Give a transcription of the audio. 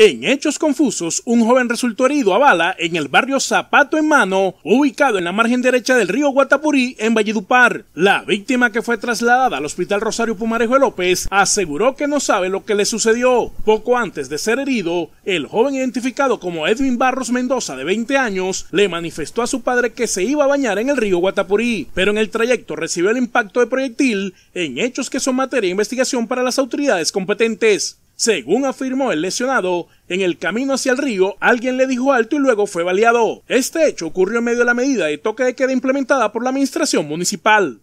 En hechos confusos, un joven resultó herido a bala en el barrio Zapato en Mano, ubicado en la margen derecha del río Guatapurí, en Valledupar. La víctima que fue trasladada al Hospital Rosario Pumarejo López aseguró que no sabe lo que le sucedió. Poco antes de ser herido, el joven identificado como Edwin Barros Mendoza, de 20 años, le manifestó a su padre que se iba a bañar en el río Guatapurí, pero en el trayecto recibió el impacto de proyectil en hechos que son materia de investigación para las autoridades competentes. Según afirmó el lesionado, en el camino hacia el río alguien le dijo alto y luego fue baleado. Este hecho ocurrió en medio de la medida de toque de queda implementada por la administración municipal.